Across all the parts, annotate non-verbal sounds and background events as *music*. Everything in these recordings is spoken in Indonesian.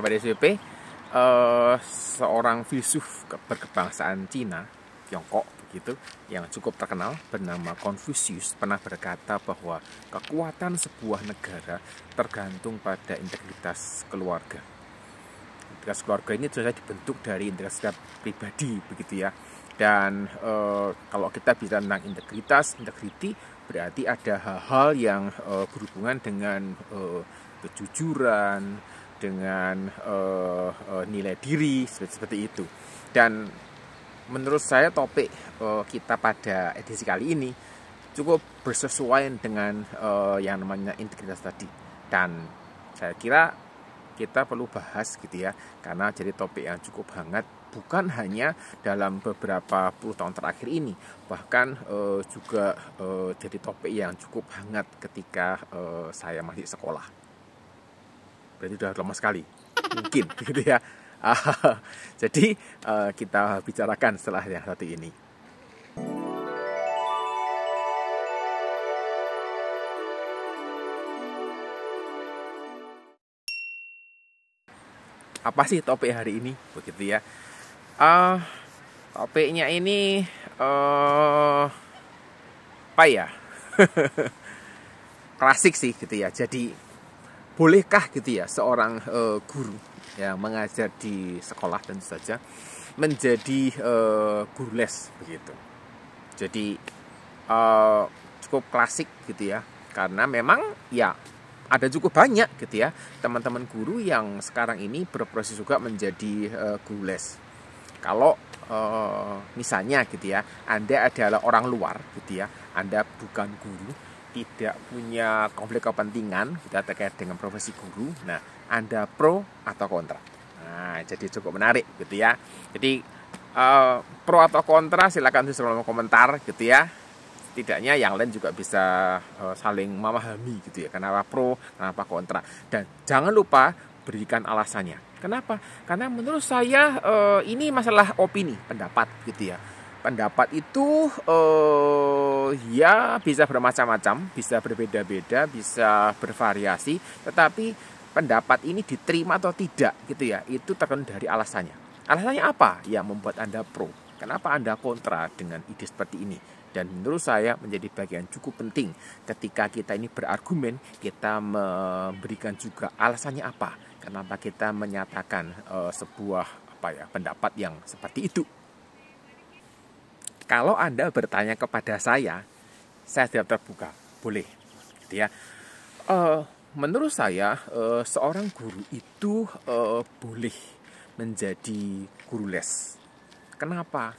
di SWP uh, seorang filsuf berkebangsaan Cina Tiongkok begitu yang cukup terkenal bernama Confucius pernah berkata bahwa kekuatan sebuah negara tergantung pada integritas keluarga integritas keluarga ini sudah dibentuk dari integritas pribadi begitu ya dan e, kalau kita bicara tentang integritas integriti berarti ada hal-hal yang e, berhubungan dengan e, kejujuran dengan uh, uh, nilai diri seperti, seperti itu. Dan menurut saya topik uh, kita pada edisi kali ini cukup bersesuaian dengan uh, yang namanya integritas tadi dan saya kira kita perlu bahas gitu ya karena jadi topik yang cukup hangat bukan hanya dalam beberapa puluh tahun terakhir ini bahkan uh, juga uh, jadi topik yang cukup hangat ketika uh, saya masih sekolah berarti sudah lama sekali mungkin *laughs* gitu ya ah, jadi eh, kita bicarakan setelah yang satu ini apa sih topik hari ini begitu ya uh, topiknya ini uh, apa ya *laughs* klasik sih gitu ya jadi bolehkah gitu ya seorang e, guru yang mengajar di sekolah tentu saja menjadi e, guru les begitu. Jadi e, cukup klasik gitu ya karena memang ya ada cukup banyak gitu ya teman-teman guru yang sekarang ini berproses juga menjadi e, guru les. Kalau e, misalnya gitu ya Anda adalah orang luar gitu ya Anda bukan guru tidak punya konflik kepentingan kita terkait dengan profesi guru nah anda pro atau kontra nah jadi cukup menarik gitu ya jadi uh, pro atau kontra silakan tulis kolom komentar gitu ya Tidaknya yang lain juga bisa uh, saling memahami gitu ya kenapa pro kenapa kontra dan jangan lupa berikan alasannya kenapa karena menurut saya uh, ini masalah opini pendapat gitu ya pendapat itu uh, ya bisa bermacam-macam, bisa berbeda-beda, bisa bervariasi, tetapi pendapat ini diterima atau tidak gitu ya, itu tergantung dari alasannya. Alasannya apa? Ya membuat Anda pro. Kenapa Anda kontra dengan ide seperti ini? Dan menurut saya menjadi bagian cukup penting ketika kita ini berargumen, kita memberikan juga alasannya apa, kenapa kita menyatakan uh, sebuah apa ya pendapat yang seperti itu kalau Anda bertanya kepada saya, saya siap terbuka, boleh. Gitu ya. Uh, menurut saya uh, seorang guru itu uh, boleh menjadi guru les. Kenapa?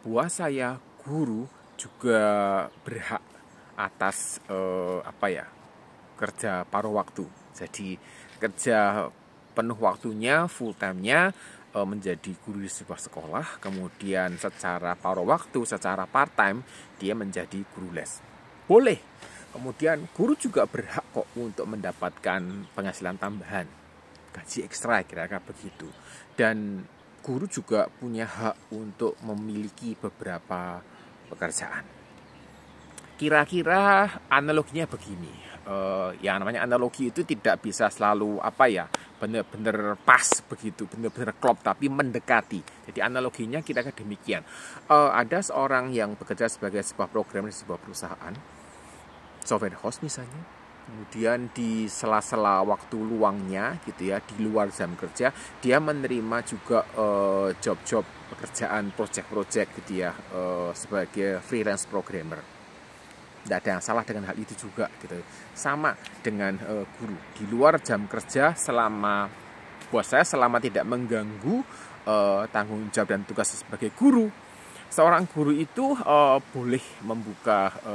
Buat saya guru juga berhak atas apa ya kerja paruh waktu jadi kerja penuh waktunya full time nya Eh, menjadi guru di sebuah sekolah, kemudian secara paruh waktu, secara part time dia menjadi guru les. Boleh. Kemudian guru juga berhak kok untuk mendapatkan penghasilan tambahan, gaji ekstra kira-kira begitu. Dan guru juga punya hak untuk memiliki beberapa pekerjaan. Kira-kira analoginya begini. Uh, eh, yang namanya analogi itu tidak bisa selalu apa ya benar-benar pas begitu, benar-benar klop tapi mendekati. Jadi analoginya kita akan demikian. Uh, ada seorang yang bekerja sebagai sebuah program di sebuah perusahaan, software host misalnya, kemudian di sela-sela waktu luangnya gitu ya di luar jam kerja dia menerima juga eh, job-job uh, pekerjaan project-project gitu ya uh, sebagai freelance programmer tidak ada yang salah dengan hal itu juga gitu sama dengan e, guru di luar jam kerja selama buat saya selama tidak mengganggu e, tanggung jawab dan tugas sebagai guru seorang guru itu e, boleh membuka e,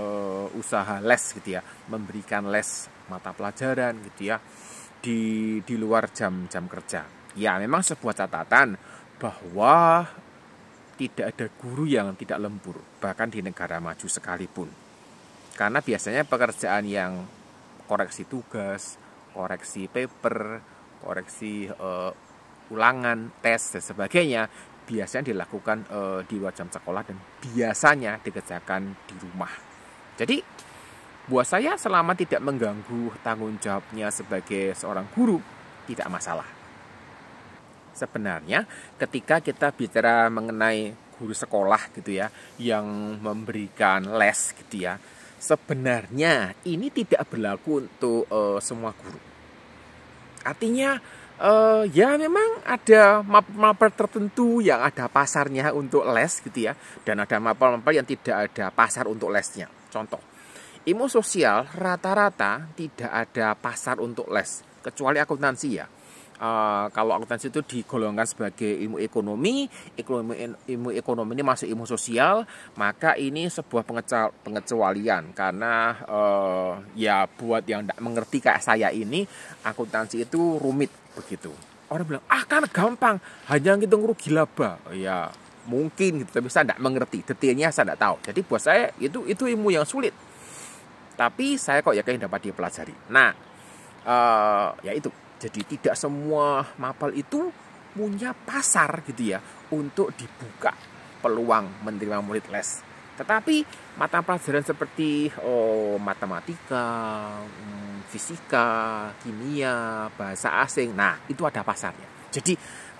usaha les gitu ya memberikan les mata pelajaran gitu ya di di luar jam-jam kerja ya memang sebuah catatan bahwa tidak ada guru yang tidak lembur bahkan di negara maju sekalipun karena biasanya pekerjaan yang koreksi tugas, koreksi paper, koreksi uh, ulangan, tes dan sebagainya biasanya dilakukan uh, di luar jam sekolah dan biasanya dikerjakan di rumah. Jadi buat saya selama tidak mengganggu tanggung jawabnya sebagai seorang guru tidak masalah. Sebenarnya ketika kita bicara mengenai guru sekolah gitu ya yang memberikan les gitu ya Sebenarnya ini tidak berlaku untuk uh, semua guru. Artinya uh, ya memang ada mapel-mapel tertentu yang ada pasarnya untuk les gitu ya dan ada mapel-mapel yang tidak ada pasar untuk lesnya. Contoh, ilmu sosial rata-rata tidak ada pasar untuk les kecuali akuntansi ya uh, kalau akuntansi itu digolongkan sebagai ilmu ekonomi, ilmu, ilmu ekonomi ini masuk ilmu sosial, maka ini sebuah pengecualian karena uh, ya buat yang tidak mengerti kayak saya ini, akuntansi itu rumit begitu. Orang bilang, ah kan gampang, hanya ngitung rugi laba. ya mungkin gitu, tapi saya tidak mengerti, detailnya saya tidak tahu. Jadi buat saya itu itu ilmu yang sulit. Tapi saya kok yakin dapat dipelajari. Nah, uh, ya itu jadi tidak semua mapel itu punya pasar gitu ya untuk dibuka peluang menerima murid les. Tetapi mata pelajaran seperti oh, matematika, hmm, fisika, kimia, bahasa asing, nah itu ada pasarnya. Jadi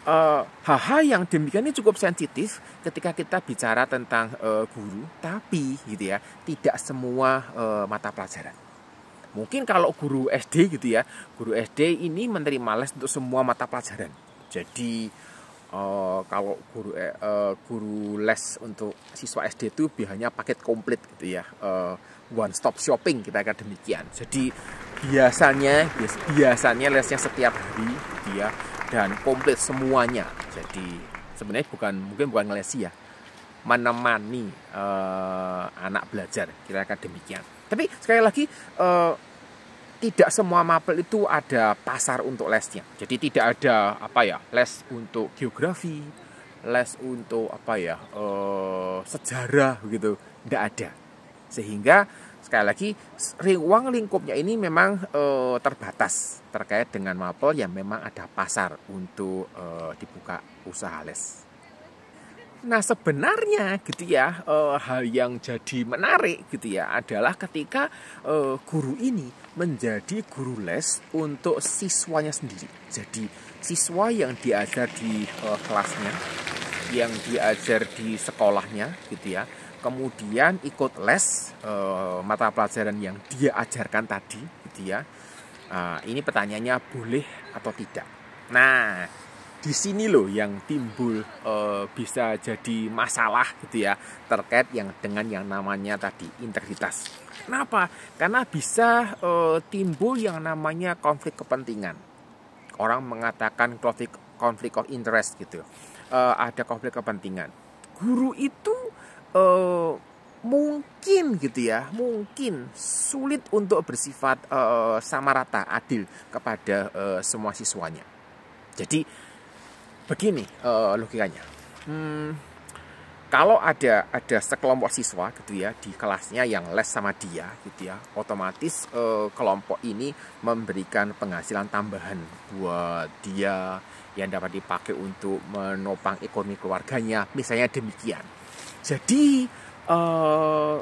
eh, hal-hal uh, yang demikian ini cukup sensitif ketika kita bicara tentang uh, guru, tapi gitu ya tidak semua uh, mata pelajaran. Mungkin kalau guru SD gitu ya, guru SD ini menerima les untuk semua mata pelajaran. Jadi uh, kalau guru uh, guru les untuk siswa SD itu biasanya paket komplit gitu ya, uh, one stop shopping kita akan demikian. Jadi biasanya bias, biasanya lesnya setiap hari gitu ya dan komplit semuanya. Jadi sebenarnya bukan mungkin bukan ngelesi ya, menemani uh, anak belajar. Kita akan demikian. Tapi sekali lagi uh, tidak semua mapel itu ada pasar untuk lesnya. Jadi tidak ada apa ya les untuk geografi, les untuk apa ya uh, sejarah gitu, tidak ada. Sehingga sekali lagi ruang lingkupnya ini memang uh, terbatas terkait dengan mapel yang memang ada pasar untuk uh, dibuka usaha les. Nah sebenarnya gitu ya uh, hal yang jadi menarik gitu ya adalah ketika uh, guru ini menjadi guru les untuk siswanya sendiri. Jadi siswa yang diajar di uh, kelasnya, yang diajar di sekolahnya gitu ya, kemudian ikut les uh, mata pelajaran yang dia ajarkan tadi gitu ya. Uh, ini pertanyaannya boleh atau tidak? Nah di sini loh yang timbul e, bisa jadi masalah gitu ya terkait yang dengan yang namanya tadi integritas. Kenapa? Karena bisa e, timbul yang namanya konflik kepentingan. Orang mengatakan konflik konflik of interest gitu. E, ada konflik kepentingan. Guru itu e, mungkin gitu ya, mungkin sulit untuk bersifat e, sama rata adil kepada e, semua siswanya. Jadi begini uh, logikanya. Hmm, kalau ada ada sekelompok siswa gitu ya di kelasnya yang les sama dia gitu ya, otomatis uh, kelompok ini memberikan penghasilan tambahan buat dia yang dapat dipakai untuk menopang ekonomi keluarganya, misalnya demikian. Jadi uh,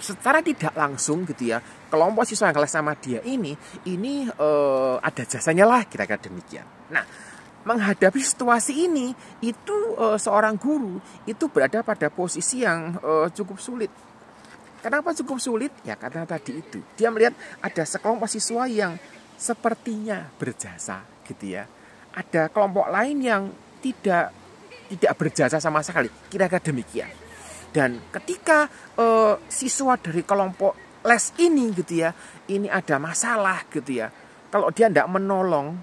secara tidak langsung gitu ya, kelompok siswa yang kelas sama dia ini ini uh, ada jasanya lah kira-kira demikian. Nah menghadapi situasi ini itu e, seorang guru itu berada pada posisi yang e, cukup sulit. Kenapa cukup sulit? Ya karena tadi itu dia melihat ada sekelompok siswa yang sepertinya berjasa gitu ya. Ada kelompok lain yang tidak tidak berjasa sama sekali. Kira-kira demikian. Dan ketika e, siswa dari kelompok les ini gitu ya, ini ada masalah gitu ya. Kalau dia tidak menolong,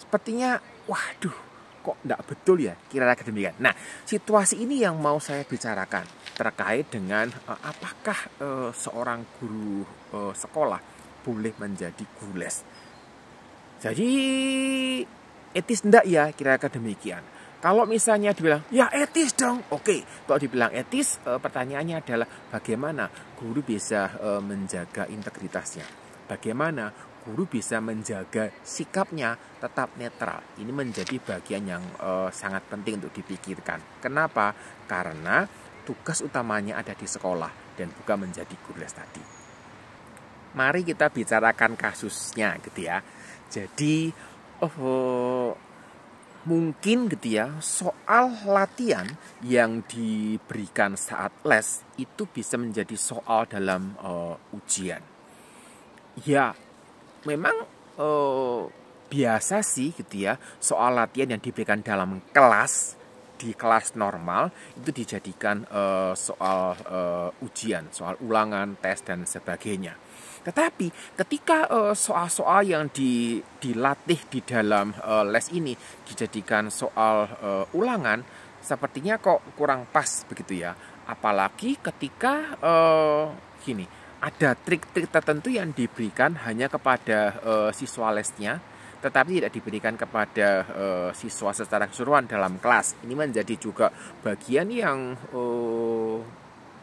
sepertinya waduh kok tidak betul ya kira-kira demikian. Nah situasi ini yang mau saya bicarakan terkait dengan uh, apakah uh, seorang guru uh, sekolah boleh menjadi guru les. Jadi etis tidak ya kira-kira demikian. Kalau misalnya dibilang ya etis dong, oke. Kalau dibilang etis, pertanyaannya adalah bagaimana guru bisa menjaga integritasnya? Bagaimana guru bisa menjaga sikapnya tetap netral. Ini menjadi bagian yang e, sangat penting untuk dipikirkan. Kenapa? Karena tugas utamanya ada di sekolah dan bukan menjadi guru les tadi. Mari kita bicarakan kasusnya gitu ya. Jadi oh, mungkin gitu ya soal latihan yang diberikan saat les itu bisa menjadi soal dalam uh, ujian. Ya memang uh, biasa sih gitu ya soal latihan yang diberikan dalam kelas di kelas normal itu dijadikan uh, soal uh, ujian, soal ulangan, tes dan sebagainya. Tetapi ketika soal-soal uh, yang di, dilatih di dalam uh, les ini dijadikan soal uh, ulangan, sepertinya kok kurang pas begitu ya. Apalagi ketika uh, gini, ada trik-trik tertentu yang diberikan hanya kepada uh, siswa lesnya tetapi tidak diberikan kepada uh, siswa secara keseluruhan dalam kelas. Ini menjadi juga bagian yang uh,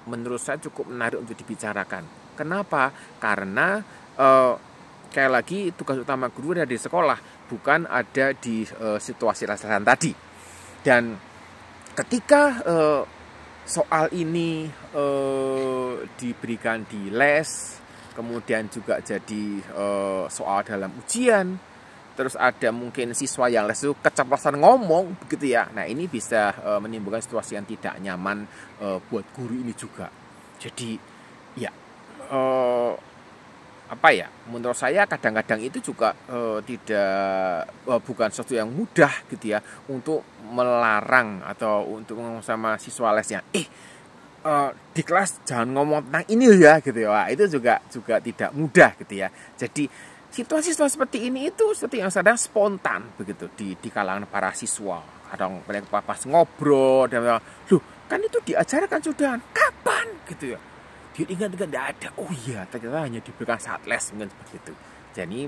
menurut saya cukup menarik untuk dibicarakan. Kenapa? Karena uh, kayak lagi tugas utama guru ada di sekolah, bukan ada di uh, situasi lasaran tadi. Dan ketika uh, soal ini eh, diberikan di les, kemudian juga jadi eh, soal dalam ujian. Terus ada mungkin siswa yang les itu keceplosan ngomong begitu ya. Nah, ini bisa eh, menimbulkan situasi yang tidak nyaman eh, buat guru ini juga. Jadi ya eh, apa ya menurut saya kadang-kadang itu juga e, tidak e, bukan sesuatu yang mudah gitu ya untuk melarang atau untuk ngomong sama siswa lesnya eh e, di kelas jangan ngomong tentang ini ya gitu ya Wah, itu juga juga tidak mudah gitu ya jadi situasi-situasi seperti ini itu seperti yang sedang spontan begitu di di kalangan para siswa kadang mereka pas ngobrol dan lu kan itu diajarkan sudah kapan gitu ya dia ingat-ingat tidak ada oh iya ternyata hanya diberikan saat les mungkin seperti itu jadi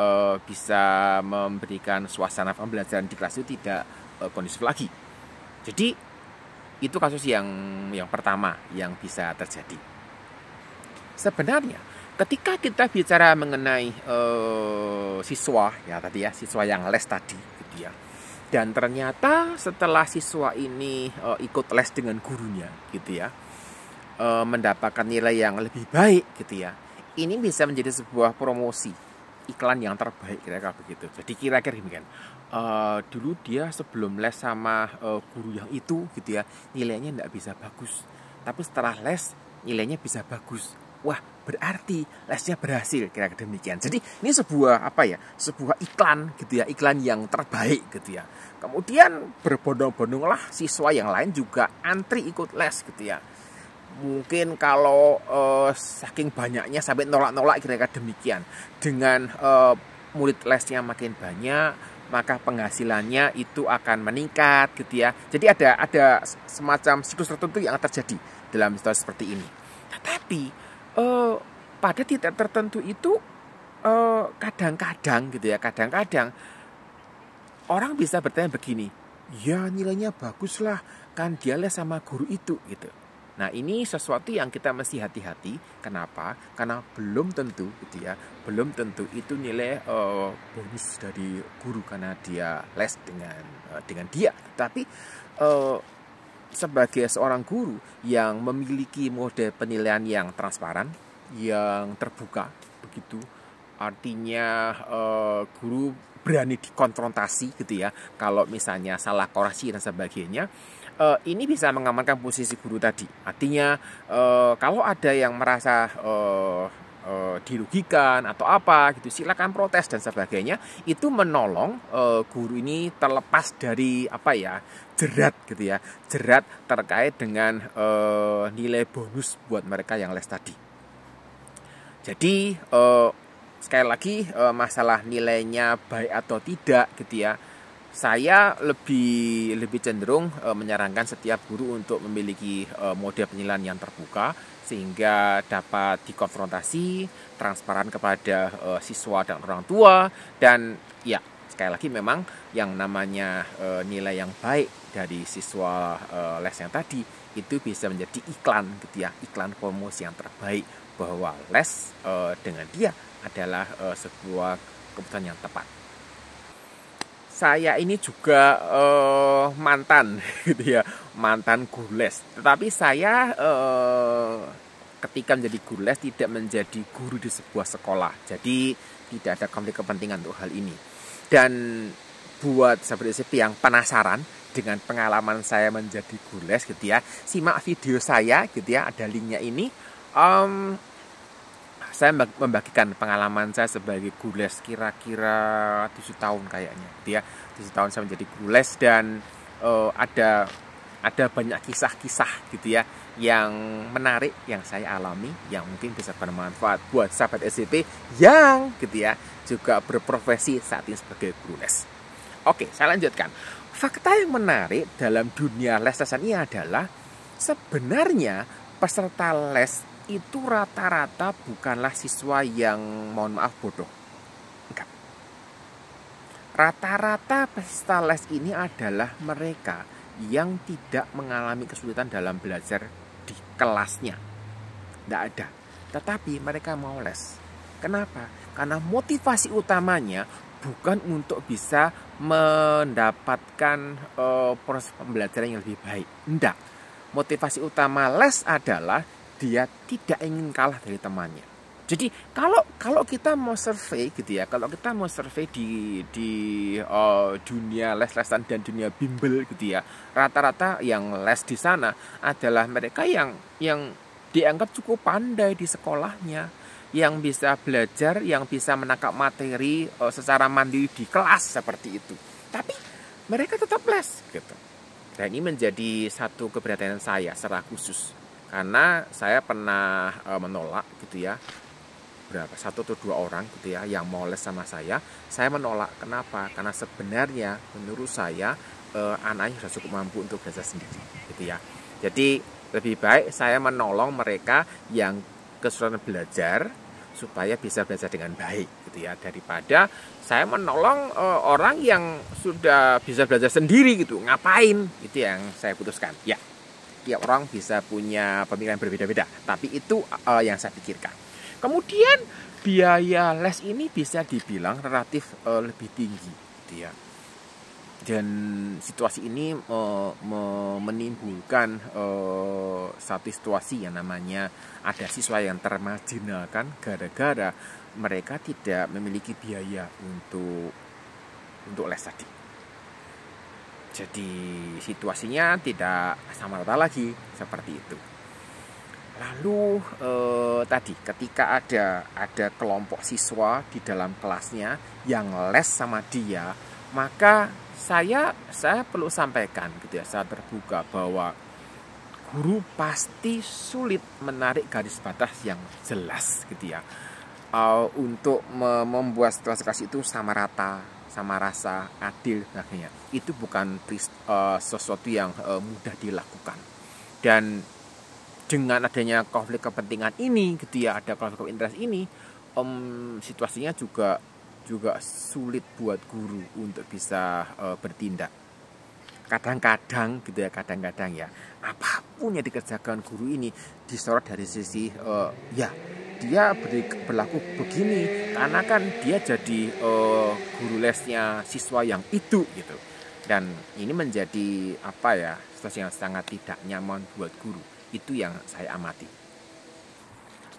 uh, bisa memberikan suasana pembelajaran di kelas itu tidak uh, kondusif lagi jadi itu kasus yang yang pertama yang bisa terjadi sebenarnya ketika kita bicara mengenai uh, siswa ya tadi ya siswa yang les tadi gitu ya dan ternyata setelah siswa ini uh, ikut les dengan gurunya gitu ya e, mendapatkan nilai yang lebih baik gitu ya ini bisa menjadi sebuah promosi iklan yang terbaik kira-kira begitu jadi kira-kira demikian kan. Eh, dulu dia sebelum les sama e, guru yang itu gitu ya nilainya tidak bisa bagus tapi setelah les nilainya bisa bagus wah berarti lesnya berhasil kira-kira demikian jadi ini sebuah apa ya sebuah iklan gitu ya iklan yang terbaik gitu ya kemudian berbondong-bondonglah siswa yang lain juga antri ikut les gitu ya mungkin kalau uh, saking banyaknya sampai nolak-nolak kira-kira demikian dengan uh, murid lesnya makin banyak maka penghasilannya itu akan meningkat gitu ya jadi ada ada semacam siklus tertentu yang terjadi dalam situasi seperti ini tetapi uh, pada titik tertentu itu kadang-kadang uh, gitu ya kadang-kadang orang bisa bertanya begini ya nilainya bagus lah kan dia les sama guru itu gitu Nah ini sesuatu yang kita mesti hati-hati. Kenapa? Karena belum tentu, gitu ya, belum tentu itu nilai uh, bonus dari guru karena dia les dengan uh, dengan dia. Tapi uh, sebagai seorang guru yang memiliki mode penilaian yang transparan, yang terbuka, begitu, artinya uh, guru berani dikonfrontasi, gitu ya. Kalau misalnya salah korasi dan sebagainya uh, ini bisa mengamankan posisi guru tadi. Artinya uh, kalau ada yang merasa uh, uh, dirugikan atau apa gitu, silakan protes dan sebagainya. Itu menolong uh, guru ini terlepas dari apa ya jerat gitu ya, jerat terkait dengan uh, nilai bonus buat mereka yang les tadi. Jadi uh, sekali lagi masalah nilainya baik atau tidak gitu ya saya lebih lebih cenderung e, menyarankan setiap guru untuk memiliki e, model penilaian yang terbuka sehingga dapat dikonfrontasi, transparan kepada e, siswa dan orang tua dan ya sekali lagi memang yang namanya e, nilai yang baik dari siswa e, les yang tadi itu bisa menjadi iklan gitu ya, iklan promosi yang terbaik bahwa les e, dengan dia adalah e, sebuah keputusan yang tepat saya ini juga uh, mantan *laughs* gitu ya mantan gules tetapi saya uh, ketika menjadi gules tidak menjadi guru di sebuah sekolah jadi tidak ada konflik kepentingan untuk hal ini dan buat sahabat SCP yang penasaran dengan pengalaman saya menjadi gules gitu ya simak video saya gitu ya ada linknya ini um, saya membagikan pengalaman saya sebagai gules kira-kira tujuh tahun kayaknya dia ya, tujuh tahun saya menjadi gules dan uh, ada ada banyak kisah-kisah gitu ya yang menarik yang saya alami yang mungkin bisa bermanfaat buat sahabat SCT yang gitu ya juga berprofesi saat ini sebagai guru Oke, saya lanjutkan. Fakta yang menarik dalam dunia les ini adalah sebenarnya peserta les itu rata-rata bukanlah siswa yang mohon maaf bodoh. Enggak. Rata-rata peserta les ini adalah mereka yang tidak mengalami kesulitan dalam belajar di kelasnya. Tidak ada. Tetapi mereka mau les. Kenapa? Karena motivasi utamanya bukan untuk bisa mendapatkan uh, proses pembelajaran yang lebih baik. Tidak. Motivasi utama les adalah dia tidak ingin kalah dari temannya. Jadi kalau kalau kita mau survei gitu ya, kalau kita mau survei di di uh, dunia les-lesan dan dunia bimbel gitu ya, rata-rata yang les di sana adalah mereka yang yang dianggap cukup pandai di sekolahnya, yang bisa belajar, yang bisa menangkap materi uh, secara mandiri di kelas seperti itu. Tapi mereka tetap les gitu. Dan ini menjadi satu keberatan saya secara khusus karena saya pernah e, menolak gitu ya berapa satu atau dua orang gitu ya yang mau les sama saya saya menolak kenapa karena sebenarnya menurut saya eh, anaknya sudah cukup mampu untuk belajar sendiri gitu ya jadi lebih baik saya menolong mereka yang kesulitan belajar supaya bisa belajar dengan baik gitu ya daripada saya menolong eh, orang yang sudah bisa belajar sendiri gitu ngapain itu yang saya putuskan ya tiap orang bisa punya pemikiran berbeda-beda tapi itu uh, yang saya pikirkan kemudian biaya les ini bisa dibilang relatif uh, lebih tinggi gitu ya dan situasi ini uh, menimbulkan uh, satu situasi yang namanya ada siswa yang termarginalkan gara-gara mereka tidak memiliki biaya untuk untuk les tadi. Jadi situasinya tidak sama rata lagi seperti itu. Lalu eh, tadi ketika ada ada kelompok siswa di dalam kelasnya yang les sama dia, maka saya saya perlu sampaikan gitu ya, saya terbuka bahwa guru pasti sulit menarik garis batas yang jelas gitu ya. Uh, untuk membuat situasi itu sama rata sama rasa adil sebagainya itu bukan uh, sesuatu yang uh, mudah dilakukan dan dengan adanya konflik kepentingan ini gitu ya ada konflik of interest ini um, situasinya juga juga sulit buat guru untuk bisa uh, bertindak kadang-kadang gitu ya kadang-kadang ya apapun yang dikerjakan guru ini disorot dari sisi uh, ya dia berlaku begini karena kan dia jadi uh, guru lesnya siswa yang itu gitu dan ini menjadi apa ya situasi yang sangat tidak nyaman buat guru itu yang saya amati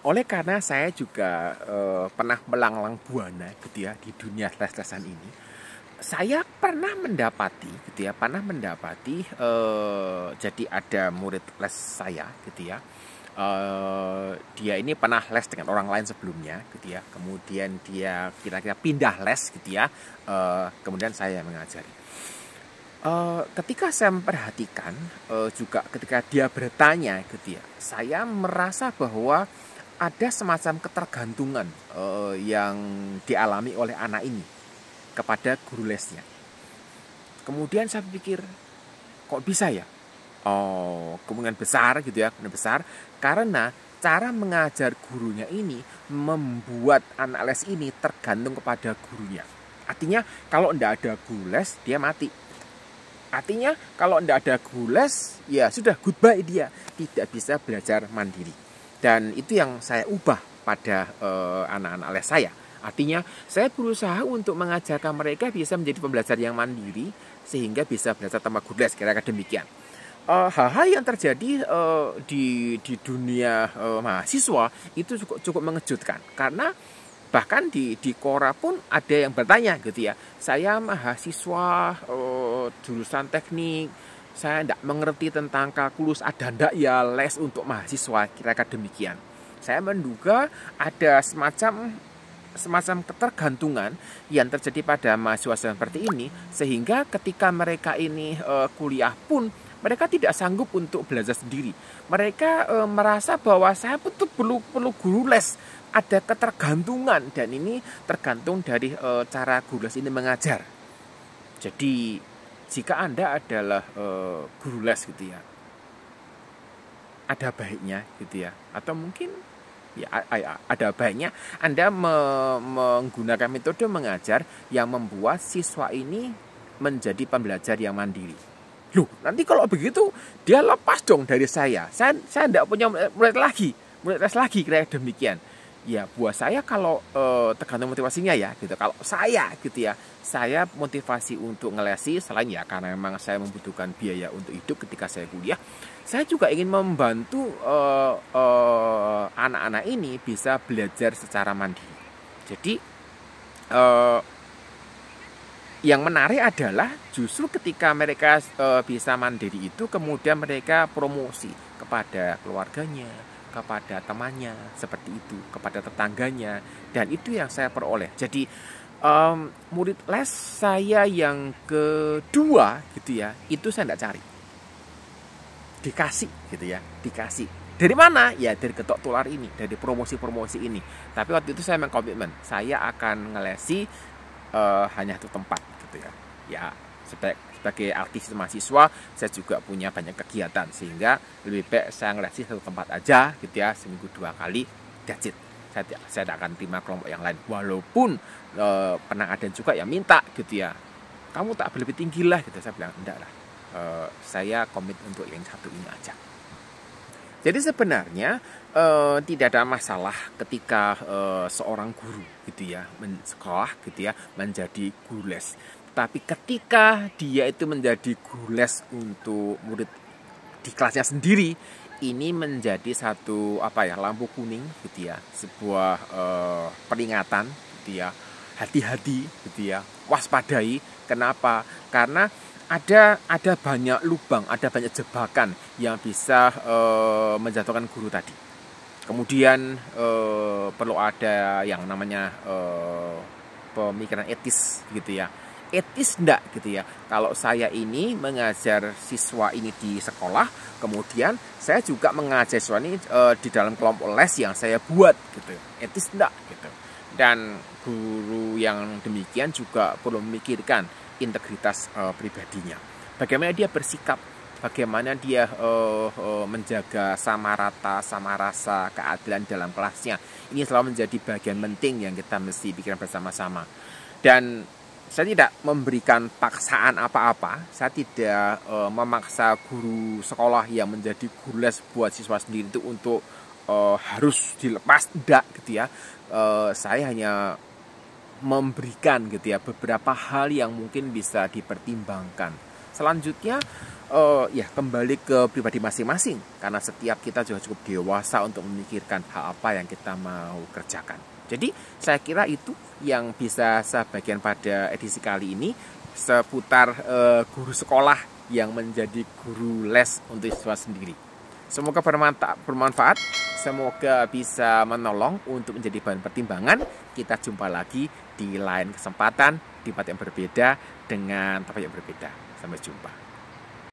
oleh karena saya juga uh, pernah melanglang buana gitu ya di dunia les-lesan ini saya pernah mendapati gitu ya pernah mendapati uh, jadi ada murid les saya gitu ya uh, dia ini pernah les dengan orang lain sebelumnya gitu ya kemudian dia kira-kira pindah les gitu ya uh, kemudian saya mengajari uh, ketika saya memperhatikan uh, juga ketika dia bertanya gitu ya saya merasa bahwa ada semacam ketergantungan uh, yang dialami oleh anak ini kepada guru lesnya kemudian saya pikir kok bisa ya oh kemungkinan besar gitu ya kemungkinan besar karena cara mengajar gurunya ini membuat anak les ini tergantung kepada gurunya. Artinya kalau tidak ada guru les, dia mati. Artinya kalau tidak ada guru les, ya sudah goodbye dia. Tidak bisa belajar mandiri. Dan itu yang saya ubah pada eh, anak-anak uh, les saya. Artinya saya berusaha untuk mengajarkan mereka bisa menjadi pembelajar yang mandiri sehingga bisa belajar tanpa guru les kira-kira demikian. Eh, hal-hal uh, yang terjadi uh, di di dunia uh, mahasiswa itu cukup cukup mengejutkan karena bahkan di di Kora pun ada yang bertanya gitu ya saya mahasiswa uh, jurusan teknik saya tidak mengerti tentang kalkulus ada ndak ya les untuk mahasiswa kira-kira demikian saya menduga ada semacam semacam ketergantungan yang terjadi pada mahasiswa seperti ini sehingga ketika mereka ini uh, kuliah pun mereka tidak sanggup untuk belajar sendiri. Mereka uh, merasa bahwa saya butuh perlu perlu guru les. Ada ketergantungan dan ini tergantung dari uh, cara guru les ini mengajar. Jadi jika anda adalah uh, guru les gitu ya, ada baiknya gitu ya, atau mungkin ya, ada banyak Anda me menggunakan metode mengajar yang membuat siswa ini menjadi pembelajar yang mandiri loh nanti kalau begitu dia lepas dong dari saya saya saya tidak punya murid lagi murid lagi kira demikian ya buat saya kalau eh, tergantung motivasinya ya gitu kalau saya gitu ya saya motivasi untuk ngelesi selain ya karena memang saya membutuhkan biaya untuk hidup ketika saya kuliah saya juga ingin membantu eh, eh, anak-anak ini bisa belajar secara mandiri jadi eh, yang menarik adalah justru ketika mereka eh, bisa mandiri itu kemudian mereka promosi kepada keluarganya kepada temannya seperti itu kepada tetangganya dan itu yang saya peroleh jadi um, murid les saya yang kedua gitu ya itu saya tidak cari dikasih gitu ya dikasih dari mana ya dari ketok tular ini dari promosi-promosi ini tapi waktu itu saya memang saya akan ngelesi uh, hanya satu tempat gitu ya ya sebaik sebagai artis mahasiswa saya juga punya banyak kegiatan sehingga lebih baik saya ngelesi satu tempat aja gitu ya seminggu dua kali that's it saya saya tidak akan terima kelompok yang lain walaupun e, pernah ada juga yang minta gitu ya kamu tak lebih tinggi lah gitu saya bilang enggak lah e, saya komit untuk yang satu ini aja jadi sebenarnya e, tidak ada masalah ketika e, seorang guru gitu ya men sekolah gitu ya menjadi guru les. Tapi ketika dia itu menjadi gules untuk murid di kelasnya sendiri, ini menjadi satu apa ya lampu kuning gitu ya, sebuah uh, peringatan gitu ya, hati-hati gitu ya, waspadai. Kenapa? Karena ada ada banyak lubang, ada banyak jebakan yang bisa uh, menjatuhkan guru tadi. Kemudian uh, perlu ada yang namanya uh, pemikiran etis gitu ya etis enggak gitu ya. Kalau saya ini mengajar siswa ini di sekolah, kemudian saya juga mengajar siswa ini e, di dalam kelompok les yang saya buat gitu. Etis enggak gitu. Dan guru yang demikian juga perlu memikirkan integritas e, pribadinya. Bagaimana dia bersikap, bagaimana dia e, e, menjaga sama rata, sama rasa, keadilan dalam kelasnya. Ini selalu menjadi bagian penting yang kita mesti pikirkan bersama-sama. Dan saya tidak memberikan paksaan apa-apa. Saya tidak e, memaksa guru sekolah yang menjadi guru les buat siswa sendiri itu untuk e, harus dilepas, tidak gitu ya. E, saya hanya memberikan gitu ya beberapa hal yang mungkin bisa dipertimbangkan. Selanjutnya uh, ya kembali ke pribadi masing-masing karena setiap kita juga cukup dewasa untuk memikirkan hal apa yang kita mau kerjakan. Jadi saya kira itu yang bisa saya bagian pada edisi kali ini seputar uh, guru sekolah yang menjadi guru les untuk siswa sendiri. Semoga bermanfaat, semoga bisa menolong untuk menjadi bahan pertimbangan. Kita jumpa lagi di lain kesempatan, di tempat yang berbeda, dengan tempat yang berbeda. Sampai jumpa.